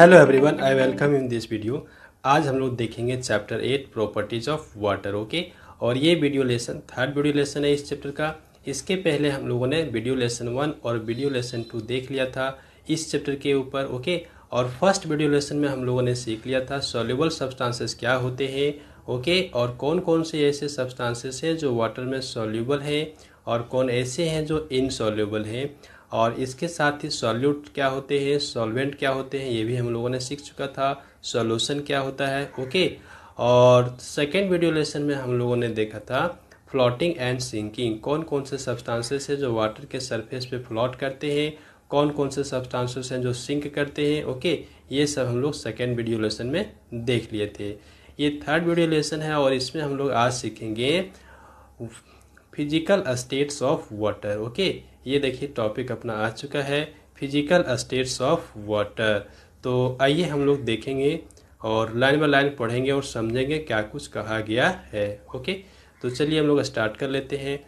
Hello everyone I welcome in this video आज हम लोग देखेंगे chapter eight properties of water okay और ये video lesson third video lesson है इस चैप्टर का इसके पहले हम लोगों ने वीडियो लेसन वन और वीडियो लेसन टू देख लिया था इस चैप्टर के ऊपर ओके और फर्स्ट वीडियो लेसन में हम लोगों ने सीख लिया था सोल्यूबल सब्सटांसेस क्या होते हैं ओके और कौन कौन से ऐसे सब्सटांसेस हैं जो वाटर में सोल्यूबल हैं और कौन ऐसे हैं जो इनसोल्यूबल हैं और इसके साथ ही सॉल्यूट क्या होते हैं सॉल्वेंट क्या होते हैं ये भी हम लोगों ने सीख चुका था सॉल्यूशन क्या होता है ओके और सेकेंड वीडियो लेसन में हम लोगों ने देखा था फ्लोटिंग एंड सिंकिंग कौन कौन से सब्सटांसेस हैं जो वाटर के सरफेस पे फ्लोट करते हैं कौन कौन से सब्सटांसेस हैं जो सिंक करते हैं ओके ये सब हम लोग सेकेंड वीडियो लेसन में देख लिए थे ये थर्ड वीडियो लेसन है और इसमें हम लोग आज सीखेंगे physical states of water okay ये देखिए टॉपिक अपना आ चुका है फिजिकल स्टेट्स ऑफ वाटर तो आइए हम लोग देखेंगे और लाइन बाय लाइन पढ़ेंगे और समझेंगे क्या कुछ कहा गया है ओके तो चलिए हम लोग स्टार्ट कर लेते हैं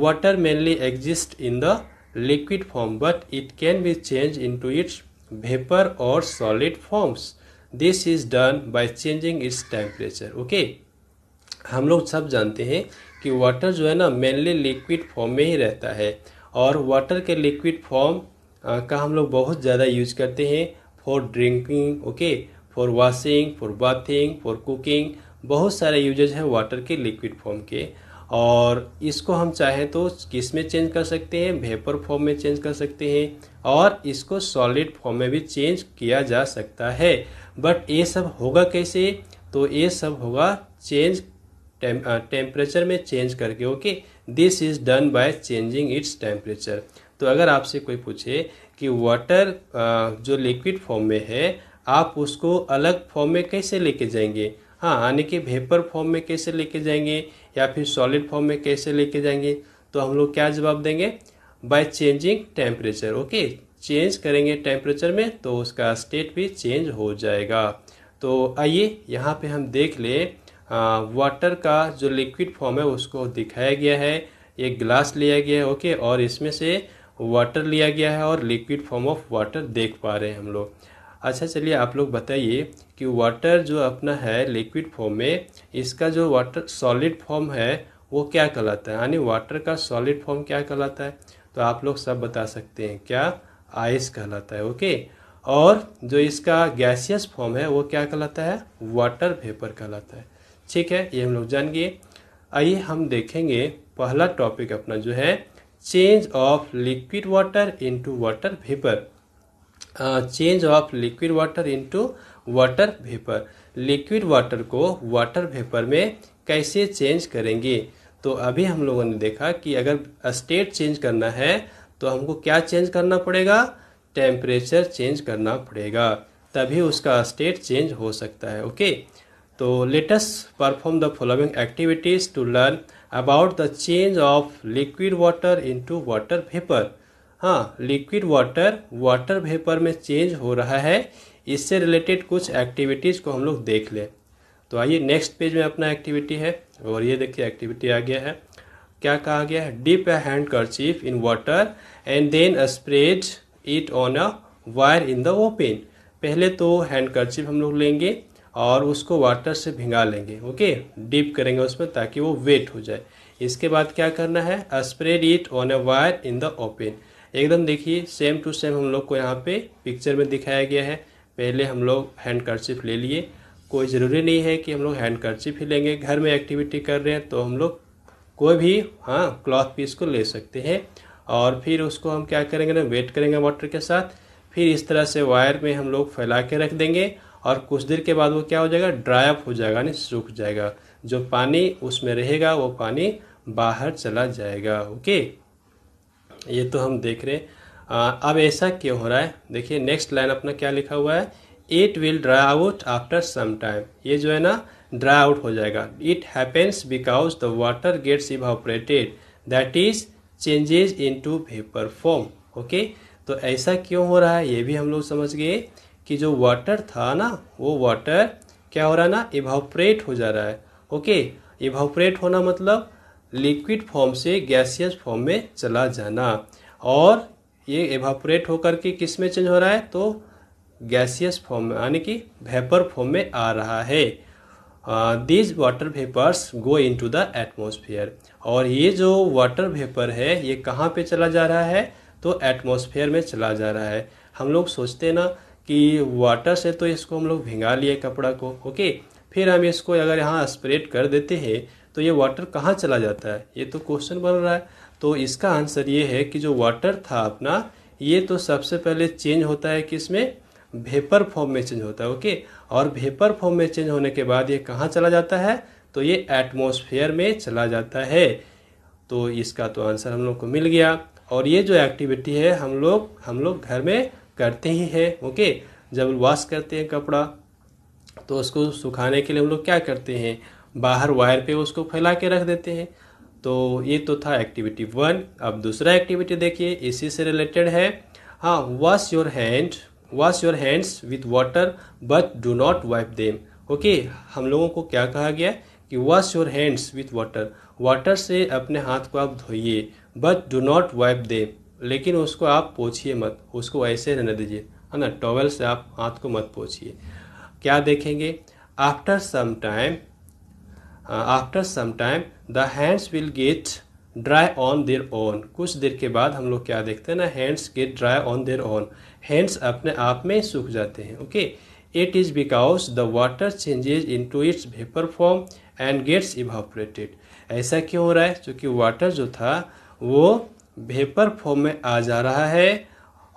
water mainly exist in the liquid form but it can be change into its vapour और solid forms this is done by changing its temperature okay हम लोग सब जानते हैं कि वाटर जो है ना मेनली लिक्विड फॉर्म में ही रहता है और वाटर के लिक्विड फॉर्म का हम लोग बहुत ज़्यादा यूज करते हैं for drinking okay for washing for bathing for cooking बहुत सारे यूजेज हैं वाटर के लिक्विड फॉर्म के और इसको हम चाहें तो किस में चेंज कर सकते हैं वेपर फॉर्म में चेंज कर सकते हैं और इसको सॉलिड फॉर्म में भी चेंज किया जा सकता है बट ये सब होगा कैसे तो ये सब होगा चेंज टेम्परेचर में चेंज करके okay this is done by changing its temperature तो अगर आपसे कोई पूछे कि वाटर जो लिक्विड फॉर्म में है आप उसको अलग फॉर्म में कैसे लेके जाएंगे हाँ यानी कि वेपर फॉर्म में कैसे लेके जाएंगे या फिर सॉलिड फॉर्म में कैसे लेके जाएंगे तो हम लोग क्या जवाब देंगे by changing temperature okay change करेंगे टेम्परेचर में तो उसका स्टेट भी चेंज हो जाएगा तो आइए यहाँ पे हम देख लें वाटर का जो लिक्विड फॉर्म है उसको दिखाया गया है एक ग्लास लिया गया है ओके और इसमें से वाटर लिया गया है और लिक्विड फॉर्म ऑफ वाटर देख पा रहे हैं हम लोग अच्छा चलिए आप लोग बताइए कि वाटर जो अपना है लिक्विड फॉर्म में इसका जो वाटर सॉलिड फॉर्म है वो क्या कहलाता है यानी वाटर का सॉलिड फॉर्म क्या कहलाता है तो आप लोग सब बता सकते हैं क्या आइस कहलाता है ओके और जो इसका गैसियस फॉर्म है वो क्या कहलाता है वाटर वेपर कहलाता है ठीक है ये हम लोग जान गए आइए हम देखेंगे पहला टॉपिक अपना जो है change of liquid water into water vapour change of liquid water into water vapour liquid water को वाटर वेपर में कैसे चेंज करेंगे तो अभी हम लोगों ने देखा कि अगर स्टेट चेंज करना है तो हमको क्या चेंज करना पड़ेगा टेम्परेचर चेंज करना पड़ेगा तभी उसका स्टेट चेंज हो सकता है ओके तो let's perform the following activities to learn about the change of liquid water into water vapour हाँ लिक्विड वाटर वाटर वेपर में चेंज हो रहा है इससे रिलेटेड कुछ एक्टिविटीज़ को हम लोग देख लें तो आइए नेक्स्ट पेज में अपना एक्टिविटी है और ये देखिए एक्टिविटी आ गया है क्या कहा गया है dip a handkerchief in water and then spread it on a wire in the open पहले तो हैंड करचीफ हम लोग लेंगे और उसको वाटर से भिंगा लेंगे ओके डीप करेंगे उसमें ताकि वो वेट हो जाए इसके बाद क्या करना है spread it on a wire in the open एकदम देखिए सेम टू सेम हम लोग को यहाँ पे पिक्चर में दिखाया गया है पहले हम लोग हैंड कर्चिप ले लिए कोई ज़रूरी नहीं है कि हम लोग हैंड कर्चिप ही लेंगे घर में एक्टिविटी कर रहे हैं तो हम लोग कोई भी हाँ क्लॉथ पीस को ले सकते हैं और फिर उसको हम क्या करेंगे ना वेट करेंगे वाटर के साथ फिर इस तरह से वायर में हम लोग फैला के रख देंगे और कुछ देर के बाद वो क्या हो जाएगा ड्राई अप हो जाएगा यानी सूख जाएगा जो पानी उसमें रहेगा वो पानी बाहर चला जाएगा ओके ये तो हम देख रहे हैं अब ऐसा क्यों हो रहा है देखिए नेक्स्ट लाइन अपना क्या लिखा हुआ है it will dry out after some time ये जो है ना ड्राई आउट हो जाएगा it happens because the water gets evaporated that is changes into vapour form okay तो ऐसा क्यों हो रहा है ये भी हम लोग समझ गए कि जो वाटर था ना वो वाटर क्या हो रहा है ना इवापोरेट हो जा रहा है ओके इवापोरेट होना मतलब लिक्विड फॉर्म से गैसियस फॉर्म में चला जाना और ये एवापोरेट होकर के किस में चेंज हो रहा है तो गैसियस फॉर्म में यानी कि वेपर फॉर्म में आ रहा है these water vapours go into the atmosphere और ये जो वाटर वेपर है ये कहाँ पे चला जा रहा है तो एटमोसफियर में चला जा रहा है हम लोग सोचते हैं ना कि वाटर से तो इसको हम लोग भिंगा लिए कपड़ा को ओके फिर हम इसको अगर यहाँ स्प्रेड कर देते हैं तो ये वाटर कहाँ चला जाता है ये तो क्वेश्चन बन रहा है तो इसका आंसर ये है कि जो वाटर था अपना ये तो सबसे पहले चेंज होता है कि इसमें भेपर फॉर्म में चेंज होता है ओके और भेपर फॉर्म में चेंज होने के बाद ये कहाँ चला जाता है तो ये एटमोसफेयर में चला जाता है तो इसका तो आंसर हम लोग को मिल गया और ये जो एक्टिविटी है हम लोग हम लोग घर में करते ही है ओके जब वॉश करते हैं कपड़ा तो उसको सुखाने के लिए हम लोग क्या करते हैं बाहर वायर पे उसको फैला के रख देते हैं तो ये तो था एक्टिविटी वन अब दूसरा एक्टिविटी देखिए इसी से रिलेटेड है हाँ wash your hand wash your hands with water but do not wipe them okay हम लोगों को क्या कहा गया कि wash your hands with water water से अपने हाथ को आप धोइए but do not wipe them लेकिन उसको आप पोछिए मत उसको ऐसे रहने दीजिए है ना टॉवल से आप हाथ को मत पोछिए क्या देखेंगे after some time after some time the hands will get dry on their own कुछ देर के बाद हम लोग क्या देखते हैं ना hands get dry on their own hands अपने आप में सूख जाते हैं okay it is because the water changes into its vapour form and gets evaporated ऐसा क्यों हो रहा है क्योंकि वाटर जो था वो वेपर फॉर्म में आ जा रहा है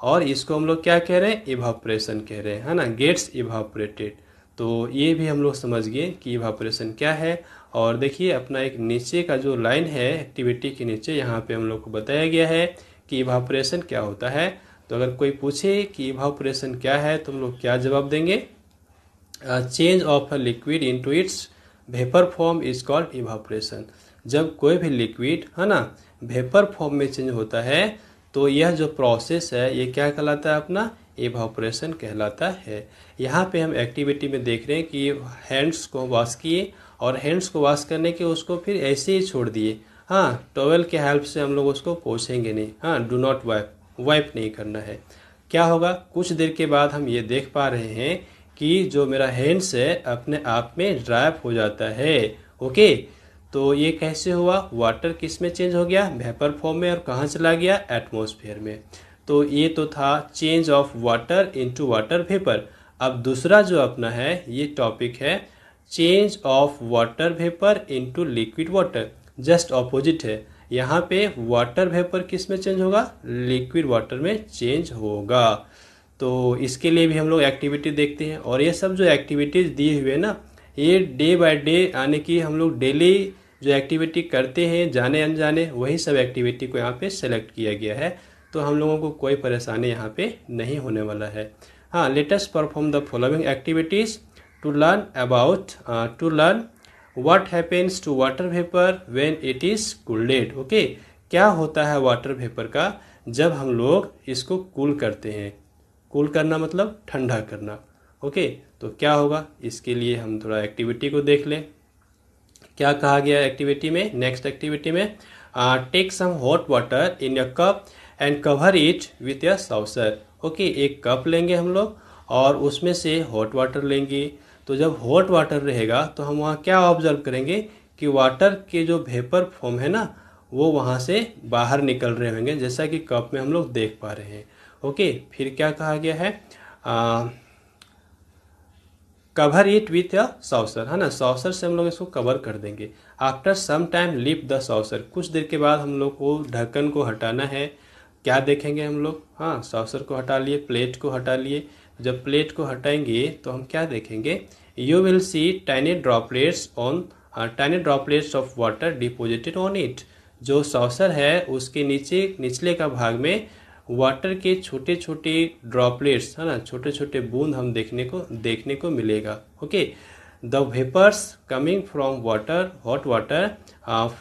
और इसको हम लोग क्या कह रहे हैं इवापोरेशन कह रहे हैं है ना गेट्स इवापोरेटेड तो ये भी हम लोग समझ गए कि इवापोरेशन क्या है और देखिए अपना एक नीचे का जो लाइन है एक्टिविटी के नीचे यहाँ पे हम लोग को बताया गया है कि इवापोरेशन क्या होता है तो अगर कोई पूछे कि इवापोरेशन क्या है तो हम लोग क्या जवाब देंगे change of a liquid to its vapour form is called evaporation जब कोई भी लिक्विड है ना वेपर फॉर्म में चेंज होता है तो यह जो प्रोसेस है ये क्या कहलाता है अपना एवापोरेशन कहलाता है यहाँ पे हम एक्टिविटी में देख रहे हैं कि हैंड्स को वॉश किए और हैंड्स को वॉश करने के उसको फिर ऐसे ही छोड़ दिए हाँ टॉवेल के हेल्प से हम लोग उसको पोछेंगे नहीं हाँ डू नॉट वाइप वाइप नहीं करना है क्या होगा कुछ देर के बाद हम ये देख पा रहे हैं कि जो मेरा हैंड्स है अपने आप में ड्राइप हो जाता है ओके तो ये कैसे हुआ वाटर किस में चेंज हो गया वेपर फॉर्म में और कहाँ चला गया एटमोसफेयर में तो ये तो था change of water into water vapour अब दूसरा जो अपना है ये टॉपिक है change of water vapour into liquid water just opposite है यहाँ पे वाटर वेपर किस में चेंज होगा लिक्विड वाटर में चेंज होगा तो इसके लिए भी हम लोग एक्टिविटी देखते हैं और ये सब जो एक्टिविटीज़ दिए हुए ना ये डे बाय डे यानी कि हम लोग डेली जो एक्टिविटी करते हैं जाने अनजाने वही सब एक्टिविटी को यहाँ पे सेलेक्ट किया गया है तो हम लोगों को कोई परेशानी यहाँ पे नहीं होने वाला है हाँ let's perform the following activities to learn about to learn what happens to water vapour when it is cooled okay क्या होता है वाटर वेपर का जब हम लोग इसको कूल करते हैं कूल करना मतलब ठंडा करना ओके तो क्या होगा इसके लिए हम थोड़ा एक्टिविटी को देख लें क्या कहा गया एक्टिविटी में नेक्स्ट एक्टिविटी में take some hot water in a cup and cover each with a saucer okay एक कप लेंगे हम लोग और उसमें से हॉट वाटर लेंगे तो जब हॉट वाटर रहेगा तो हम वहाँ क्या ऑब्जर्व करेंगे कि वाटर के जो भेपर फॉर्म है ना वो वहाँ से बाहर निकल रहे होंगे जैसा कि कप में हम लोग देख पा रहे हैं ओके फिर क्या कहा गया है uh, cover it with a saucer है ना सॉसर से हम लोग इसको कवर कर देंगे after some time lift the saucer कुछ देर के बाद हम लोग को ढक्कन को हटाना है क्या देखेंगे हम लोग हाँ सॉसर को हटा लिए प्लेट को हटा लिए जब प्लेट को हटाएंगे तो हम क्या देखेंगे you will see tiny droplets on tiny droplets of water deposited on it जो सॉसर है उसके नीचे निचले का भाग में वाटर के छोटे छोटे ड्रॉपलेट्स है ना छोटे छोटे बूंद हम देखने को देखने को मिलेगा okay the vapours coming from water hot water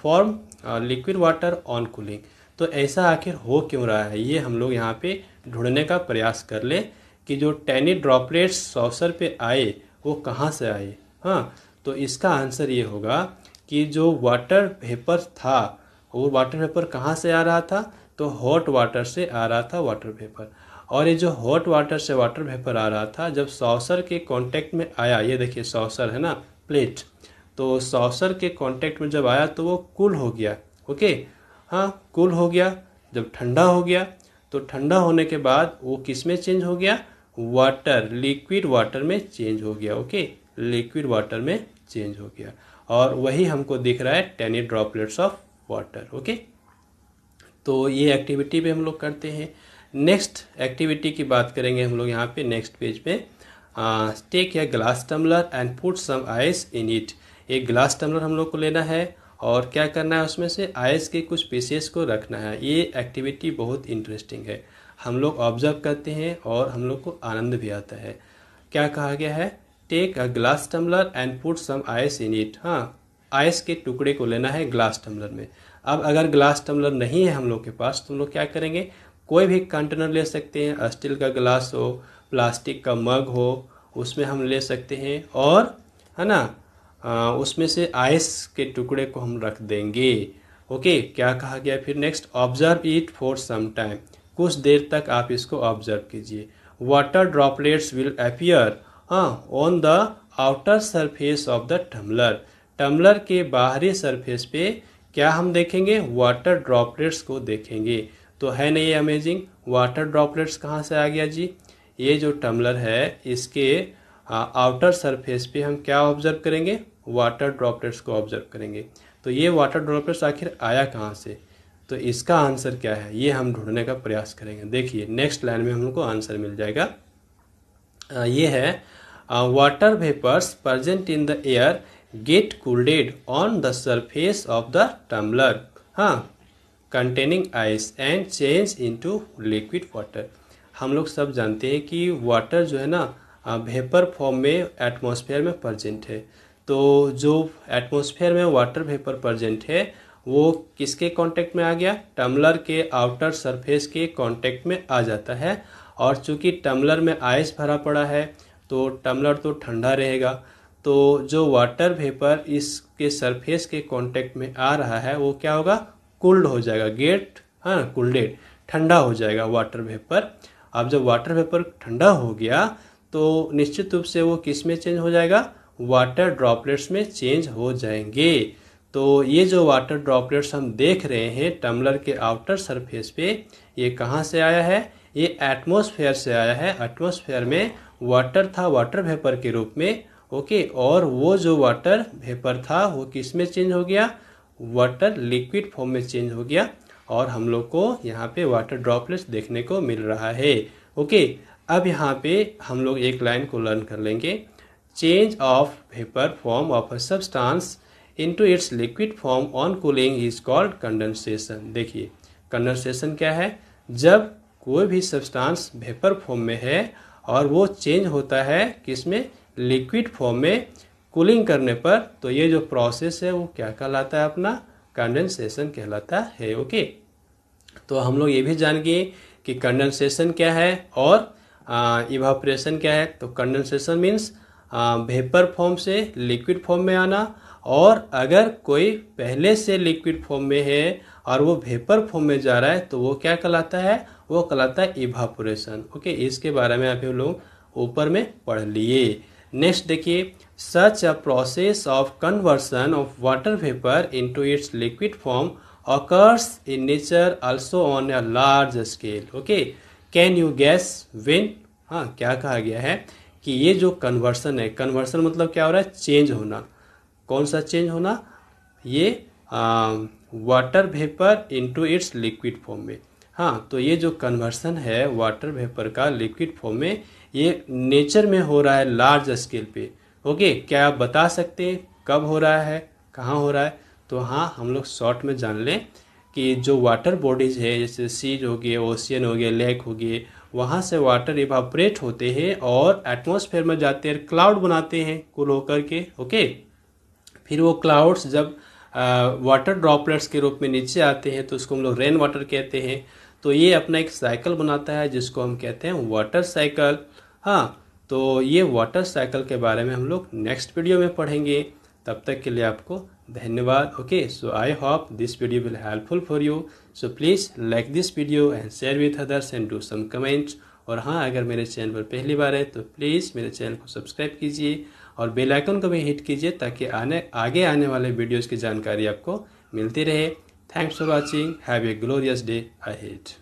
form liquid water on cooling तो ऐसा आखिर हो क्यों रहा है ये हम लोग यहाँ पे ढूंढने का प्रयास कर ले कि जो टैनी ड्रॉपलेट्स सॉसर पे आए वो कहाँ से आए हाँ तो इसका आंसर ये होगा कि जो वाटर वेपर था वो वाटर वेपर कहाँ से आ रहा था तो हॉट वाटर से आ रहा था वाटर वेपर और ये जो हॉट वाटर से वाटर वेपर आ रहा था जब सॉसर के कांटेक्ट में आया ये देखिए सॉसर है ना प्लेट तो सॉसर के कांटेक्ट में जब आया तो वो कूल हो गया ओके हाँ कूल हो गया जब ठंडा हो गया तो ठंडा होने के बाद वो किस में चेंज हो गया वाटर लिक्विड वाटर में चेंज हो गया ओके लिक्विड वाटर में चेंज हो गया और वही हमको दिख रहा है tiny droplets of water okay तो ये एक्टिविटी भी हम लोग करते हैं नेक्स्ट एक्टिविटी की बात करेंगे हम लोग यहाँ पे नेक्स्ट पेज पे take a glass tumbler and put some ice in it एक ग्लास टम्बलर हम लोग को लेना है और क्या करना है उसमें से आइस के कुछ पीसेस को रखना है ये एक्टिविटी बहुत इंटरेस्टिंग है हम लोग ऑब्जर्व करते हैं और हम लोग को आनंद भी आता है क्या कहा गया है take a glass tumbler and put some ice in it हाँ आइस के टुकड़े को लेना है ग्लास टम्बलर में अब अगर ग्लास टम्बलर नहीं है हम लोग के पास तो हम लोग क्या करेंगे कोई भी कंटेनर ले सकते हैं स्टील का ग्लास हो प्लास्टिक का मग हो उसमें हम ले सकते हैं और है ना आ, उसमें से आइस के टुकड़े को हम रख देंगे ओके क्या कहा गया फिर next observe it for some time कुछ देर तक आप इसको ऑब्जर्व कीजिए वाटर ड्रॉपलेट्स विल अपियर हाँ on the outer surface of the tumbler tumbler के बाहरी सरफेस पे क्या हम देखेंगे वाटर ड्रॉपलेट्स को देखेंगे तो है नहीं ये अमेजिंग वाटर ड्रॉपलेट्स कहाँ से आ गया जी ये जो टम्बलर है इसके आउटर सरफेस पे हम क्या ऑब्जर्व करेंगे वाटर ड्रॉपलेट्स को ऑब्जर्व करेंगे तो ये वाटर ड्रॉपलेट्स आखिर आया कहाँ से तो इसका आंसर क्या है ये हम ढूंढने का प्रयास करेंगे देखिए नेक्स्ट लाइन में हमको आंसर मिल जाएगा ये है water vapours present in the air get cooled on the surface of the tumbler हाँ containing ice and change to liquid water हम लोग सब जानते हैं कि वाटर जो है ना वेपर फॉर्म में एटमोसफेयर में प्रजेंट है तो जो एटमोसफेयर में वाटर वेपर प्रजेंट है वो किसके कांटेक्ट में आ गया टम्बलर के आउटर सरफेस के कांटेक्ट में आ जाता है और चूंकि टम्बलर में आइस भरा पड़ा है तो टम्बलर तो ठंडा रहेगा तो जो वाटर वेपर इसके सरफेस के कांटेक्ट में आ रहा है वो क्या होगा कूल्ड हो जाएगा गेट हाँ कूल्डेड ठंडा हो जाएगा वाटर वेपर अब जब वाटर वेपर ठंडा हो गया तो निश्चित रूप से वो किस में चेंज हो जाएगा वाटर ड्रॉपलेट्स में चेंज हो जाएंगे तो ये जो वाटर ड्रॉपलेट्स हम देख रहे हैं टम्बलर के आउटर सरफेस पे ये कहाँ से आया है ये एटमॉस्फेयर से आया है एटमॉस्फेयर में वाटर था वाटर वेपर के रूप में ओके और वो जो वाटर वेपर था वो किस में चेंज हो गया वाटर लिक्विड फॉर्म में चेंज हो गया और हम लोग को यहाँ पे वाटर ड्रॉपलेट्स देखने को मिल रहा है ओके अब यहाँ पे हम लोग एक लाइन को लर्न कर लेंगे change of vapour form of a substance into its liquid form on cooling is called condensation देखिए कंडेंसेशन क्या है जब कोई भी substance वेपर फॉर्म में है और वो चेंज होता है किसमें लिक्विड फॉर्म में कूलिंग करने पर तो ये जो प्रोसेस है वो क्या कहलाता है अपना कंडेंसेशन कहलाता है ओके तो हम लोग ये भी जान गए कि कंडेंसेशन क्या है और इवापोरेशन क्या है तो कंडेंसेशन मीन्स वेपर फॉर्म से लिक्विड फॉर्म में आना और अगर कोई पहले से लिक्विड फॉर्म में है और वो वेपर फॉर्म में जा रहा है तो वो क्या कहलाता है वो कहलाता है इवापोरेशन ओके इसके बारे में आप लोग ऊपर में पढ़ लिए नेक्स्ट देखिए such a process of conversion of water vapour into its liquid form occurs in nature also on a large scale okay can you guess when हाँ क्या कहा गया है कि ये जो कन्वर्सन है कन्वर्सन मतलब क्या हो रहा है चेंज होना कौन सा चेंज होना ये water vapour into its liquid form में हाँ तो ये जो कन्वर्सन है वाटर वेपर का लिक्विड फॉर्म में ये नेचर में हो रहा है लार्ज स्केल पे ओके क्या आप बता सकते हैं कब हो रहा है कहाँ हो रहा है तो हाँ हम लोग शॉर्ट में जान लें कि जो वाटर बॉडीज़ है जैसे सीज हो गए ओशियन हो गए लेक हो गए वहाँ से वाटर इवाप्रेट होते हैं और एटमोसफेयर में जाते हैं क्लाउड बनाते हैं कुल होकर के ओके फिर वो क्लाउड्स जब वाटर ड्रॉपलेट्स के रूप में नीचे आते हैं तो उसको हम लोग रेन वाटर कहते हैं तो ये अपना एक साइकिल बनाता है जिसको हम कहते हैं वाटर साइकिल हाँ तो ये वाटर साइकिल के बारे में हम लोग नेक्स्ट वीडियो में पढ़ेंगे तब तक के लिए आपको धन्यवाद okay so I hope this video will helpful for you so please like this video and share with others and do some comments और हाँ अगर मेरे चैनल पर पहली बार है तो प्लीज़ मेरे चैनल को सब्सक्राइब कीजिए और बेल आइकन को भी हिट कीजिए ताकि आने आगे आने वाले वीडियोज़ की जानकारी आपको मिलती रहे Thanks for watching. Have a glorious day ahead.